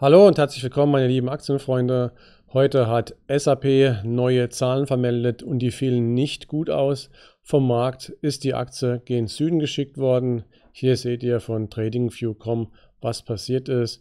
Hallo und herzlich willkommen, meine lieben Aktienfreunde. Heute hat SAP neue Zahlen vermeldet und die fielen nicht gut aus. Vom Markt ist die Aktie gen Süden geschickt worden. Hier seht ihr von TradingView.com, was passiert ist.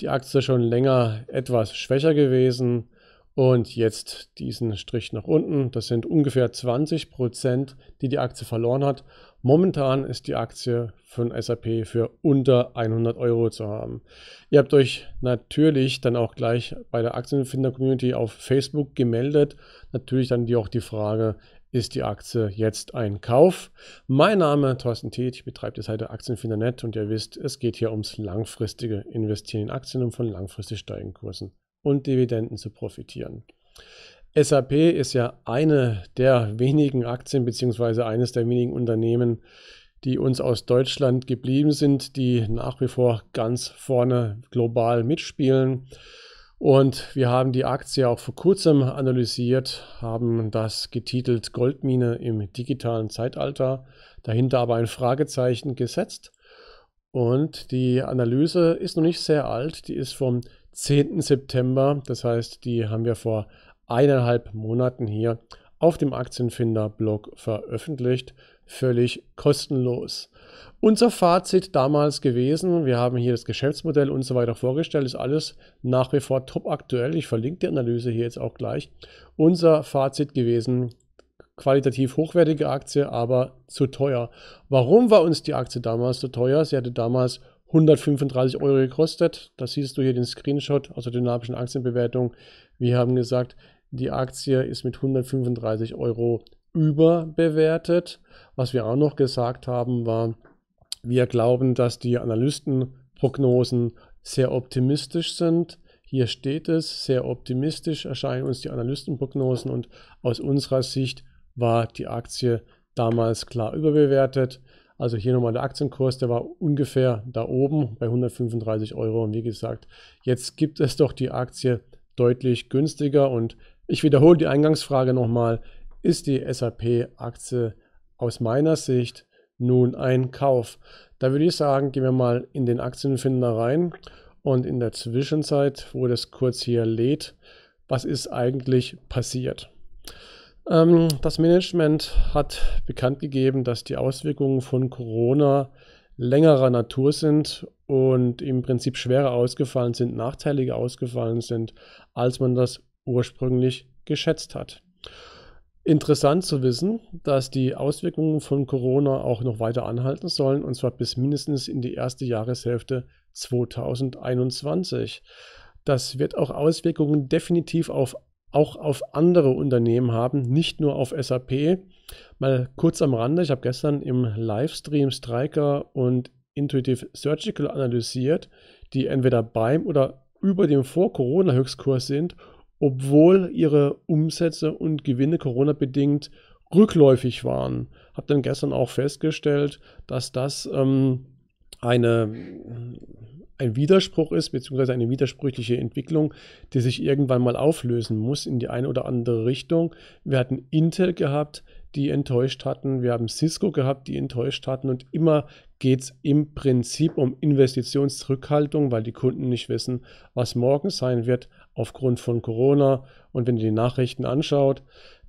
Die Aktie schon länger etwas schwächer gewesen und jetzt diesen Strich nach unten. Das sind ungefähr 20 Prozent, die die Aktie verloren hat. Momentan ist die Aktie von SAP für unter 100 Euro zu haben. Ihr habt euch natürlich dann auch gleich bei der Aktienfinder-Community auf Facebook gemeldet. Natürlich dann die auch die Frage, ist die Aktie jetzt ein Kauf? Mein Name ist Thorsten Thet, ich betreibe die Seite Aktienfinder.net und ihr wisst, es geht hier ums langfristige Investieren in Aktien, um von langfristig steigenden Kursen und Dividenden zu profitieren. SAP ist ja eine der wenigen Aktien beziehungsweise eines der wenigen Unternehmen, die uns aus Deutschland geblieben sind, die nach wie vor ganz vorne global mitspielen. Und wir haben die Aktie auch vor kurzem analysiert, haben das getitelt Goldmine im digitalen Zeitalter, dahinter aber ein Fragezeichen gesetzt. Und die Analyse ist noch nicht sehr alt, die ist vom 10. September, das heißt, die haben wir vor eineinhalb Monaten hier auf dem Aktienfinder-Blog veröffentlicht, völlig kostenlos. Unser Fazit damals gewesen, wir haben hier das Geschäftsmodell und so weiter vorgestellt, ist alles nach wie vor top aktuell. Ich verlinke die Analyse hier jetzt auch gleich. Unser Fazit gewesen, qualitativ hochwertige Aktie, aber zu teuer. Warum war uns die Aktie damals zu teuer? Sie hatte damals 135 Euro gekostet. Das siehst du hier den Screenshot aus der dynamischen Aktienbewertung. Wir haben gesagt, die Aktie ist mit 135 Euro überbewertet. Was wir auch noch gesagt haben, war, wir glauben, dass die Analystenprognosen sehr optimistisch sind. Hier steht es, sehr optimistisch erscheinen uns die Analystenprognosen und aus unserer Sicht war die Aktie damals klar überbewertet. Also hier nochmal der Aktienkurs, der war ungefähr da oben bei 135 Euro. Und wie gesagt, jetzt gibt es doch die Aktie deutlich günstiger und ich wiederhole die Eingangsfrage nochmal. Ist die SAP-Aktie aus meiner Sicht nun ein Kauf? Da würde ich sagen, gehen wir mal in den Aktienfinder rein und in der Zwischenzeit, wo das kurz hier lädt, was ist eigentlich passiert? Ähm, das Management hat bekannt gegeben, dass die Auswirkungen von Corona längerer Natur sind und im Prinzip schwerer ausgefallen sind, nachteiliger ausgefallen sind, als man das ursprünglich geschätzt hat. Interessant zu wissen, dass die Auswirkungen von Corona auch noch weiter anhalten sollen, und zwar bis mindestens in die erste Jahreshälfte 2021. Das wird auch Auswirkungen definitiv auf, auch auf andere Unternehmen haben, nicht nur auf SAP. Mal kurz am Rande, ich habe gestern im Livestream Striker und Intuitive Surgical analysiert, die entweder beim oder über dem Vor-Corona-Höchstkurs sind obwohl ihre Umsätze und Gewinne Corona-bedingt rückläufig waren. Habe dann gestern auch festgestellt, dass das ähm, eine, ein Widerspruch ist, beziehungsweise eine widersprüchliche Entwicklung, die sich irgendwann mal auflösen muss in die eine oder andere Richtung. Wir hatten Intel gehabt, die enttäuscht hatten, wir haben Cisco gehabt, die enttäuscht hatten und immer geht es im Prinzip um Investitionsrückhaltung, weil die Kunden nicht wissen, was morgen sein wird, aufgrund von Corona. Und wenn ihr die Nachrichten anschaut,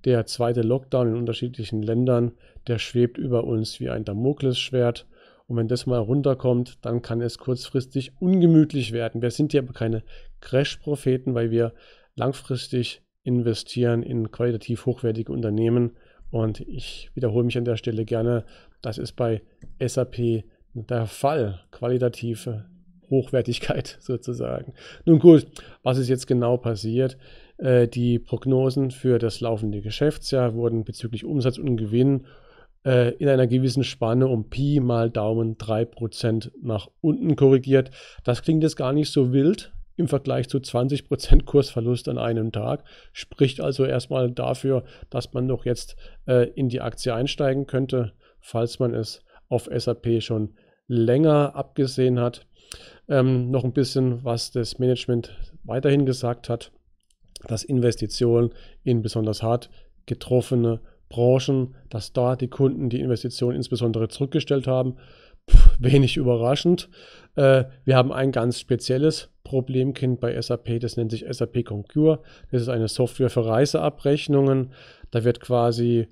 der zweite Lockdown in unterschiedlichen Ländern, der schwebt über uns wie ein Damoklesschwert. Und wenn das mal runterkommt, dann kann es kurzfristig ungemütlich werden. Wir sind ja aber keine Crash-Propheten, weil wir langfristig investieren in qualitativ hochwertige Unternehmen. Und ich wiederhole mich an der Stelle gerne, das ist bei SAP der Fall. Qualitative Hochwertigkeit sozusagen. Nun gut, was ist jetzt genau passiert? Äh, die Prognosen für das laufende Geschäftsjahr wurden bezüglich Umsatz und Gewinn äh, in einer gewissen Spanne um Pi mal Daumen 3% nach unten korrigiert. Das klingt jetzt gar nicht so wild im Vergleich zu 20% Kursverlust an einem Tag. Spricht also erstmal dafür, dass man doch jetzt äh, in die Aktie einsteigen könnte, falls man es auf SAP schon länger abgesehen hat. Ähm, noch ein bisschen, was das Management weiterhin gesagt hat, dass Investitionen in besonders hart getroffene Branchen, dass da die Kunden die Investitionen insbesondere zurückgestellt haben. Puh, wenig überraschend. Äh, wir haben ein ganz spezielles Problemkind bei SAP, das nennt sich SAP Concur. Das ist eine Software für Reiseabrechnungen. Da wird quasi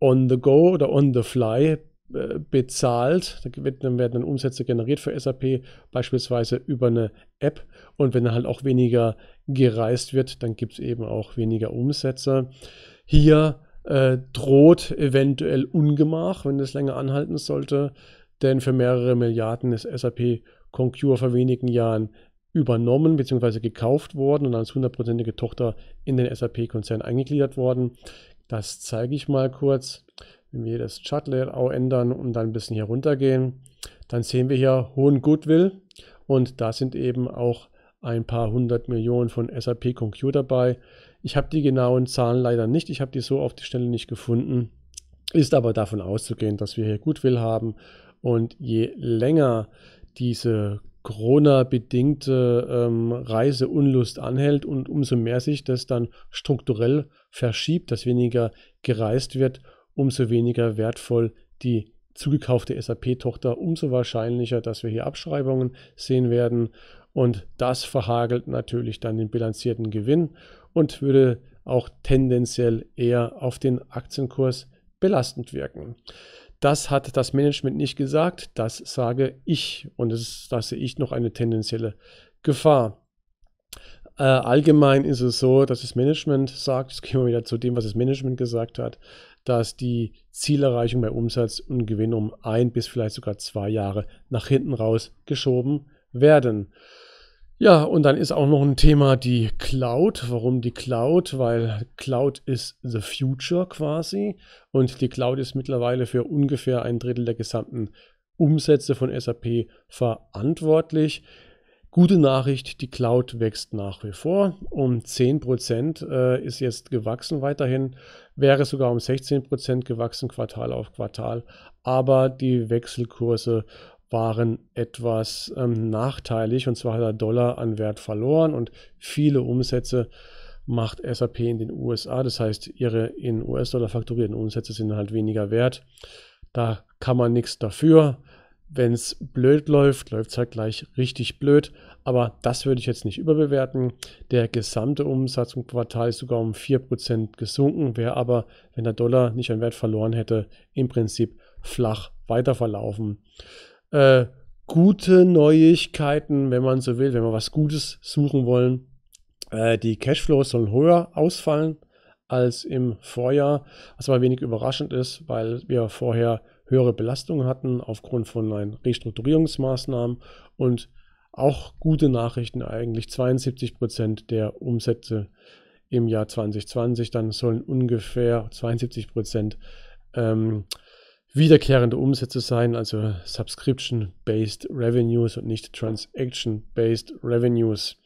on the go oder on the fly äh, bezahlt. Da werden dann Umsätze generiert für SAP, beispielsweise über eine App. Und wenn dann halt auch weniger gereist wird, dann gibt es eben auch weniger Umsätze. Hier äh, droht eventuell Ungemach, wenn das länger anhalten sollte. Denn für mehrere Milliarden ist SAP Concure vor wenigen Jahren übernommen bzw. gekauft worden und als hundertprozentige Tochter in den SAP-Konzern eingegliedert worden. Das zeige ich mal kurz. Wenn wir das Chart-Layout ändern und dann ein bisschen hier runter gehen, dann sehen wir hier hohen Goodwill und da sind eben auch ein paar hundert Millionen von SAP Computer bei. Ich habe die genauen Zahlen leider nicht, ich habe die so auf die Stelle nicht gefunden. Ist aber davon auszugehen, dass wir hier Goodwill haben und je länger diese Corona-bedingte ähm, Reiseunlust anhält und umso mehr sich das dann strukturell verschiebt, dass weniger gereist wird, umso weniger wertvoll die zugekaufte SAP-Tochter, umso wahrscheinlicher, dass wir hier Abschreibungen sehen werden. Und das verhagelt natürlich dann den bilanzierten Gewinn und würde auch tendenziell eher auf den Aktienkurs belastend wirken. Das hat das Management nicht gesagt, das sage ich und das, ist, das sehe ich noch eine tendenzielle Gefahr. Äh, allgemein ist es so, dass das Management sagt, jetzt gehen wir wieder zu dem, was das Management gesagt hat, dass die Zielerreichung bei Umsatz und Gewinn um ein bis vielleicht sogar zwei Jahre nach hinten raus geschoben werden. Ja, und dann ist auch noch ein Thema die Cloud. Warum die Cloud? Weil Cloud ist the future quasi und die Cloud ist mittlerweile für ungefähr ein Drittel der gesamten Umsätze von SAP verantwortlich. Gute Nachricht, die Cloud wächst nach wie vor. Um 10 äh, ist jetzt gewachsen weiterhin, wäre sogar um 16 gewachsen, Quartal auf Quartal. Aber die Wechselkurse waren etwas ähm, nachteilig und zwar hat der Dollar an Wert verloren und viele Umsätze macht SAP in den USA. Das heißt, ihre in US-Dollar fakturierten Umsätze sind halt weniger wert. Da kann man nichts dafür. Wenn es blöd läuft, läuft es halt gleich richtig blöd. Aber das würde ich jetzt nicht überbewerten. Der gesamte Umsatz im Quartal ist sogar um 4% gesunken, wäre aber, wenn der Dollar nicht an Wert verloren hätte, im Prinzip flach weiterverlaufen. Äh, gute Neuigkeiten, wenn man so will, wenn wir was Gutes suchen wollen. Äh, die Cashflows sollen höher ausfallen als im Vorjahr, was aber wenig überraschend ist, weil wir vorher höhere Belastungen hatten aufgrund von Restrukturierungsmaßnahmen und auch gute Nachrichten eigentlich. 72 Prozent der Umsätze im Jahr 2020, dann sollen ungefähr 72 Prozent ähm, wiederkehrende Umsätze sein, also Subscription-Based Revenues und nicht Transaction-Based Revenues.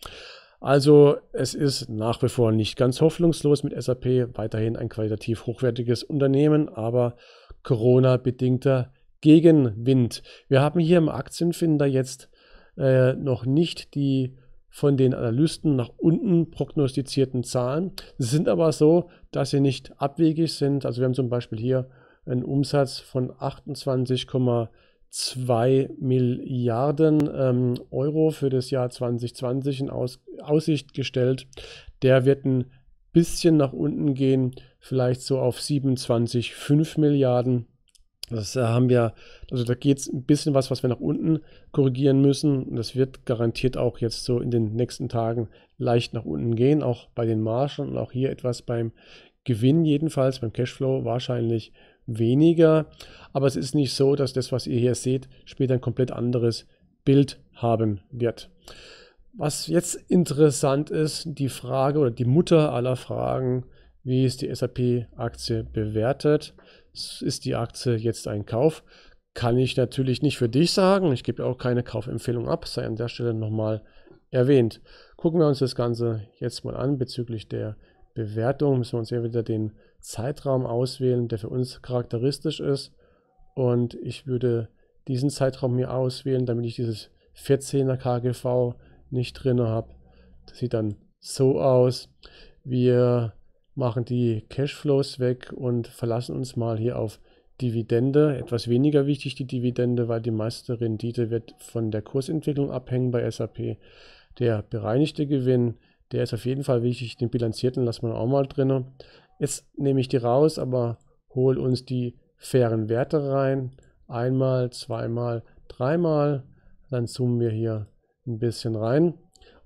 Also es ist nach wie vor nicht ganz hoffnungslos mit SAP, weiterhin ein qualitativ hochwertiges Unternehmen, aber Corona-bedingter Gegenwind. Wir haben hier im Aktienfinder jetzt äh, noch nicht die von den Analysten nach unten prognostizierten Zahlen. Sie sind aber so, dass sie nicht abwegig sind. Also wir haben zum Beispiel hier einen Umsatz von 28,2 Milliarden ähm, Euro für das Jahr 2020 in Aus Aussicht gestellt. Der wird ein bisschen nach unten gehen, vielleicht so auf 27,5 Milliarden Euro. Das äh, haben wir, also da geht es ein bisschen was, was wir nach unten korrigieren müssen. Und das wird garantiert auch jetzt so in den nächsten Tagen leicht nach unten gehen, auch bei den Margen und auch hier etwas beim Gewinn jedenfalls, beim Cashflow wahrscheinlich weniger. Aber es ist nicht so, dass das, was ihr hier seht, später ein komplett anderes Bild haben wird. Was jetzt interessant ist, die Frage oder die Mutter aller Fragen, wie ist die SAP-Aktie bewertet? ist die Aktie jetzt ein Kauf? Kann ich natürlich nicht für dich sagen. Ich gebe auch keine Kaufempfehlung ab, sei an der Stelle nochmal erwähnt. Gucken wir uns das Ganze jetzt mal an bezüglich der Bewertung. Müssen wir uns hier wieder den Zeitraum auswählen, der für uns charakteristisch ist. Und ich würde diesen Zeitraum hier auswählen, damit ich dieses 14er KGV nicht drin habe. Das sieht dann so aus. Wir machen die Cashflows weg und verlassen uns mal hier auf Dividende. Etwas weniger wichtig die Dividende, weil die meiste Rendite wird von der Kursentwicklung abhängen bei SAP. Der bereinigte Gewinn, der ist auf jeden Fall wichtig. Den bilanzierten lassen wir auch mal drin. Jetzt nehme ich die raus, aber hol uns die fairen Werte rein. Einmal, zweimal, dreimal. Dann zoomen wir hier ein bisschen rein.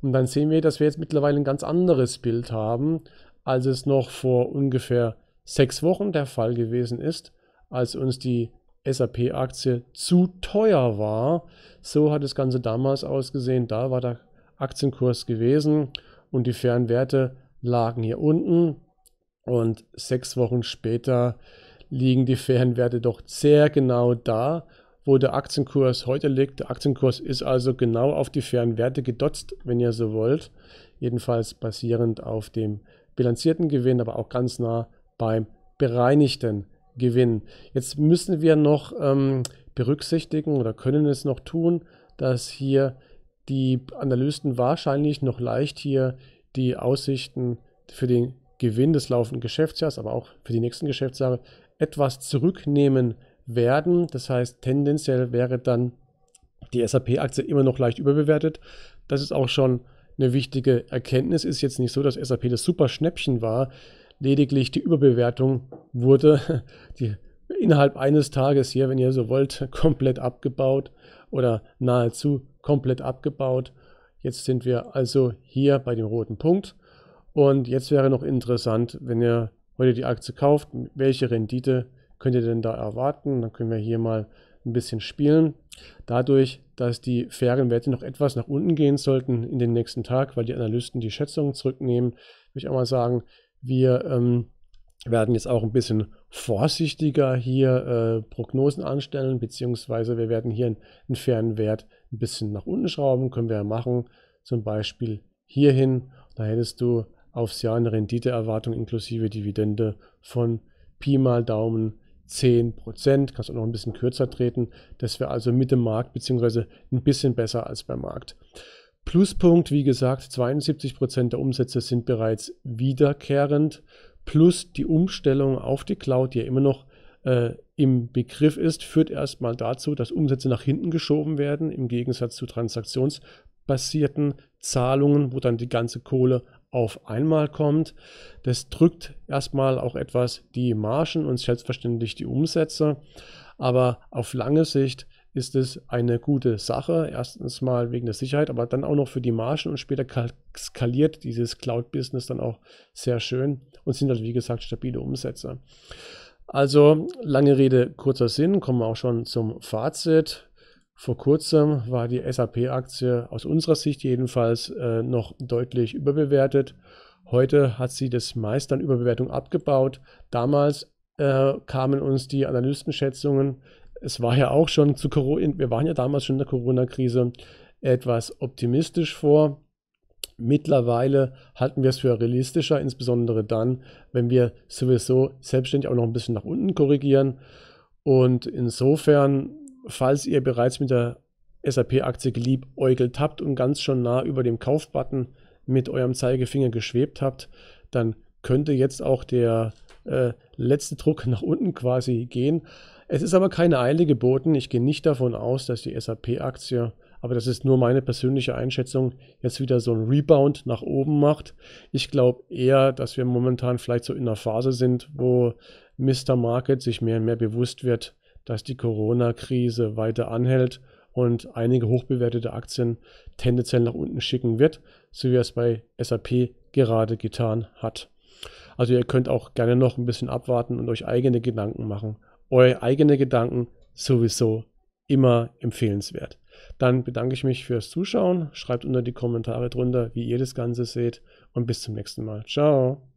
Und dann sehen wir, dass wir jetzt mittlerweile ein ganz anderes Bild haben als es noch vor ungefähr sechs Wochen der Fall gewesen ist, als uns die SAP-Aktie zu teuer war. So hat das Ganze damals ausgesehen. Da war der Aktienkurs gewesen und die Fernwerte lagen hier unten. Und sechs Wochen später liegen die Fernwerte doch sehr genau da, wo der Aktienkurs heute liegt. Der Aktienkurs ist also genau auf die Fernwerte gedotzt, wenn ihr so wollt. Jedenfalls basierend auf dem bilanzierten Gewinn, aber auch ganz nah beim bereinigten Gewinn. Jetzt müssen wir noch ähm, berücksichtigen oder können es noch tun, dass hier die Analysten wahrscheinlich noch leicht hier die Aussichten für den Gewinn des laufenden Geschäftsjahres, aber auch für die nächsten Geschäftsjahre etwas zurücknehmen werden. Das heißt, tendenziell wäre dann die SAP-Aktie immer noch leicht überbewertet. Das ist auch schon eine wichtige Erkenntnis. Ist jetzt nicht so, dass SAP das super Schnäppchen war. Lediglich die Überbewertung wurde die, innerhalb eines Tages hier, wenn ihr so wollt, komplett abgebaut oder nahezu komplett abgebaut. Jetzt sind wir also hier bei dem roten Punkt. Und jetzt wäre noch interessant, wenn ihr heute die Aktie kauft, welche Rendite könnt ihr denn da erwarten? Dann können wir hier mal ein bisschen spielen. Dadurch, dass die fairen Werte noch etwas nach unten gehen sollten in den nächsten Tag, weil die Analysten die Schätzungen zurücknehmen, würde ich auch mal sagen, wir ähm, werden jetzt auch ein bisschen vorsichtiger hier äh, Prognosen anstellen, beziehungsweise wir werden hier einen, einen fairen Wert ein bisschen nach unten schrauben, können wir ja machen, zum Beispiel hierhin, da hättest du aufs Jahr eine Renditeerwartung inklusive Dividende von Pi mal Daumen 10 Prozent, kannst auch noch ein bisschen kürzer treten. Das wäre also mit dem Markt, beziehungsweise ein bisschen besser als beim Markt. Pluspunkt, wie gesagt, 72 Prozent der Umsätze sind bereits wiederkehrend, plus die Umstellung auf die Cloud, die ja immer noch äh, im Begriff ist, führt erstmal dazu, dass Umsätze nach hinten geschoben werden, im Gegensatz zu transaktionsbasierten Zahlungen, wo dann die ganze Kohle auf einmal kommt. Das drückt erstmal auch etwas die Margen und selbstverständlich die Umsätze. Aber auf lange Sicht ist es eine gute Sache. Erstens mal wegen der Sicherheit, aber dann auch noch für die Margen und später skaliert dieses Cloud-Business dann auch sehr schön und sind halt wie gesagt stabile Umsätze. Also lange Rede, kurzer Sinn, kommen wir auch schon zum Fazit. Vor kurzem war die SAP-Aktie aus unserer Sicht jedenfalls äh, noch deutlich überbewertet. Heute hat sie das meist an Überbewertung abgebaut. Damals äh, kamen uns die Analystenschätzungen, es war ja auch schon zu Corona, wir waren ja damals schon in der Corona-Krise, etwas optimistisch vor. Mittlerweile halten wir es für realistischer, insbesondere dann, wenn wir sowieso selbstständig auch noch ein bisschen nach unten korrigieren. Und insofern falls ihr bereits mit der SAP-Aktie geliebäugelt habt und ganz schon nah über dem Kaufbutton mit eurem Zeigefinger geschwebt habt, dann könnte jetzt auch der äh, letzte Druck nach unten quasi gehen. Es ist aber keine Eile geboten. Ich gehe nicht davon aus, dass die SAP-Aktie, aber das ist nur meine persönliche Einschätzung, jetzt wieder so einen Rebound nach oben macht. Ich glaube eher, dass wir momentan vielleicht so in einer Phase sind, wo Mr. Market sich mehr und mehr bewusst wird, dass die Corona-Krise weiter anhält und einige hochbewertete Aktien tendenziell nach unten schicken wird, so wie es bei SAP gerade getan hat. Also ihr könnt auch gerne noch ein bisschen abwarten und euch eigene Gedanken machen. Eure eigene Gedanken sowieso immer empfehlenswert. Dann bedanke ich mich fürs Zuschauen. Schreibt unter die Kommentare drunter, wie ihr das Ganze seht. Und bis zum nächsten Mal. Ciao.